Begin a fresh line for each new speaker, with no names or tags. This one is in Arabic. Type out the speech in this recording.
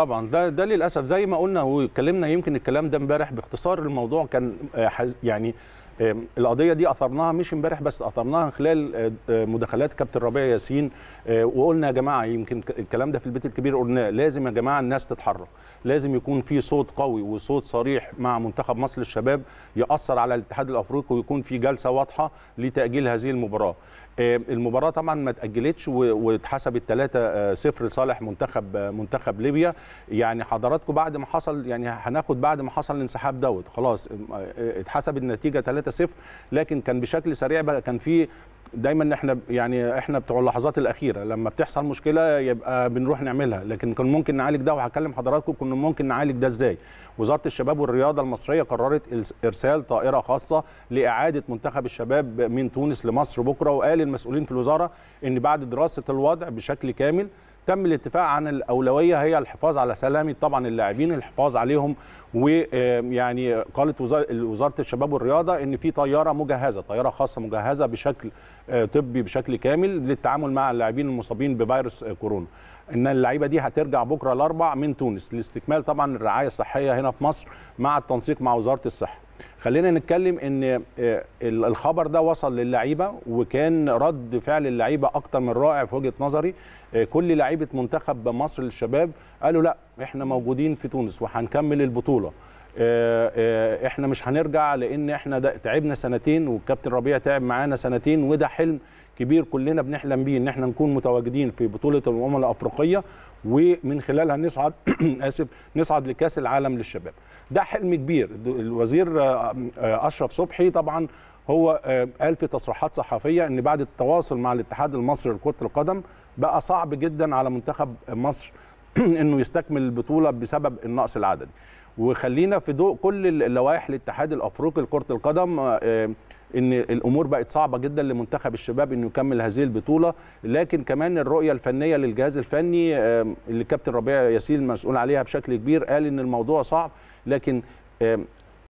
طبعا ده ده للاسف زي ما قلنا واتكلمنا يمكن الكلام ده امبارح باختصار الموضوع كان آه، يعني القضيه دي اثرناها مش امبارح بس اثرناها خلال آه، مداخلات كابتن ربيع ياسين آه، وقلنا يا جماعه يمكن الكلام ده في البيت الكبير قلناه لازم يا جماعه الناس تتحرك لازم يكون في صوت قوي وصوت صريح مع منتخب مصر للشباب ياثر على الاتحاد الافريقي ويكون في جلسه واضحه لتاجيل هذه المباراه المباراه طبعا ما تاجلتش واتحسبت 3 0 آه، لصالح منتخب منتخب ليبيا يعني حضراتكم بعد ما حصل يعني هناخد بعد ما حصل الانسحاب دوت خلاص اتحسب النتيجه 3 3-0 لكن كان بشكل سريع بقى كان في دايما احنا يعني احنا بتوع اللحظات الاخيره لما بتحصل مشكله يبقى بنروح نعملها لكن كان ممكن نعالج ده وهكلم حضراتكم كنا ممكن نعالج ده ازاي وزاره الشباب والرياضه المصريه قررت ارسال طائره خاصه لاعاده منتخب الشباب من تونس لمصر بكره وقال المسؤولين في الوزاره ان بعد دراسه الوضع بشكل كامل تم الاتفاق عن الاولويه هي الحفاظ على سلامه طبعا اللاعبين الحفاظ عليهم ويعني قالت وزاره الشباب والرياضه ان في طياره مجهزه طياره خاصه مجهزه بشكل آه، طبي بشكل كامل للتعامل مع اللاعبين المصابين بفيروس آه، كورونا ان اللعيبه دي هترجع بكره الاربع من تونس لاستكمال طبعا الرعايه الصحيه هنا في مصر مع التنسيق مع وزاره الصحه خلينا نتكلم ان آه، الخبر ده وصل للعيبه وكان رد فعل اللعيبه اكتر من رائع في وجهه نظري آه، كل لعيبه منتخب مصر للشباب قالوا لا احنا موجودين في تونس وهنكمل البطوله آه، آه، احنا مش هنرجع لان احنا تعبنا سنتين والكابتن ربيع تعب معانا سنتين وده حلم كبير كلنا بنحلم بيه ان احنا نكون متواجدين في بطوله الامم الافريقيه ومن خلالها نصعد اسف نصعد لكاس العالم للشباب ده حلم كبير الوزير آه، اشرف صبحي طبعا هو قال في تصريحات صحفيه ان بعد التواصل مع الاتحاد المصري لكره القدم بقى صعب جدا على منتخب مصر انه يستكمل البطوله بسبب النقص العددي وخلينا في ضوء كل اللوائح الاتحاد الافريقي لكره القدم آه، ان الامور بقت صعبه جدا لمنتخب الشباب انه يكمل هذه البطوله لكن كمان الرؤيه الفنيه للجهاز الفني آه، اللي كابتن ربيع ياسين مسؤول عليها بشكل كبير قال ان الموضوع صعب لكن آه،